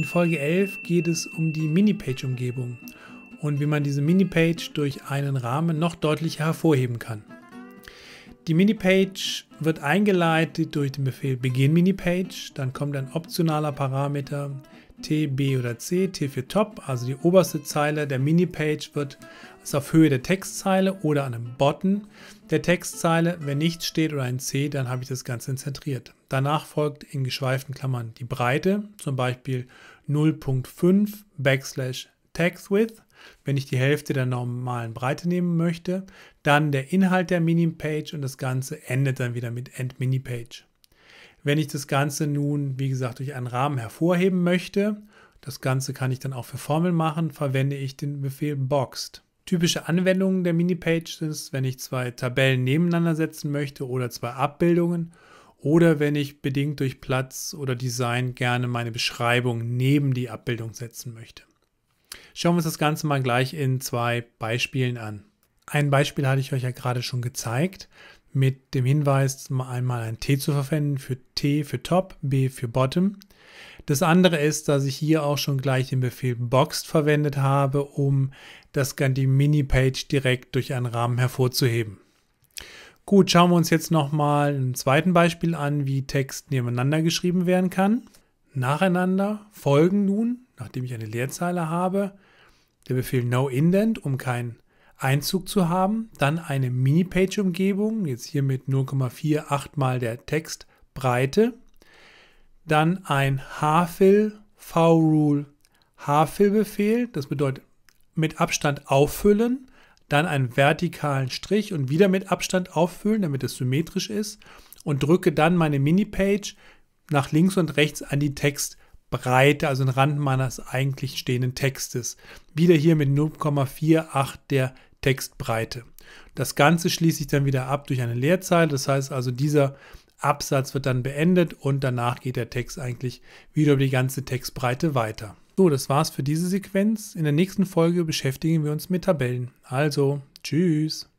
In Folge 11 geht es um die Minipage-Umgebung und wie man diese Minipage durch einen Rahmen noch deutlicher hervorheben kann. Die Minipage wird eingeleitet durch den Befehl Begin Minipage, dann kommt ein optionaler Parameter T, B oder C, T für Top, also die oberste Zeile der Minipage wird ist auf Höhe der Textzeile oder an einem Button der Textzeile. Wenn nichts steht oder ein C, dann habe ich das Ganze zentriert. Danach folgt in geschweiften Klammern die Breite, zum Beispiel 0.5 Backslash Text Width, wenn ich die Hälfte der normalen Breite nehmen möchte, dann der Inhalt der Minipage und das Ganze endet dann wieder mit End mini Wenn ich das Ganze nun, wie gesagt, durch einen Rahmen hervorheben möchte, das Ganze kann ich dann auch für Formeln machen, verwende ich den Befehl Boxed. Typische Anwendungen der Minipage ist, wenn ich zwei Tabellen nebeneinander setzen möchte oder zwei Abbildungen oder wenn ich bedingt durch Platz oder Design gerne meine Beschreibung neben die Abbildung setzen möchte. Schauen wir uns das Ganze mal gleich in zwei Beispielen an. Ein Beispiel hatte ich euch ja gerade schon gezeigt mit dem Hinweis, einmal ein T zu verwenden für T für Top, B für Bottom. Das andere ist, dass ich hier auch schon gleich den Befehl Boxed verwendet habe, um das, die Mini-Page direkt durch einen Rahmen hervorzuheben. Gut, schauen wir uns jetzt nochmal ein zweiten Beispiel an, wie Text nebeneinander geschrieben werden kann. Nacheinander folgen nun nachdem ich eine Leerzeile habe, der Befehl noindent, um keinen Einzug zu haben, dann eine Mini-Page-Umgebung, jetzt hier mit 0,48 mal der Textbreite, dann ein hfill, vrule, hfill-Befehl, das bedeutet mit Abstand auffüllen, dann einen vertikalen Strich und wieder mit Abstand auffüllen, damit es symmetrisch ist und drücke dann meine Minipage nach links und rechts an die Text Breite, also den Rand meines eigentlich stehenden Textes. Wieder hier mit 0,48 der Textbreite. Das Ganze schließe ich dann wieder ab durch eine Leerzeile. Das heißt also, dieser Absatz wird dann beendet und danach geht der Text eigentlich wieder über die ganze Textbreite weiter. So, das war's für diese Sequenz. In der nächsten Folge beschäftigen wir uns mit Tabellen. Also, tschüss!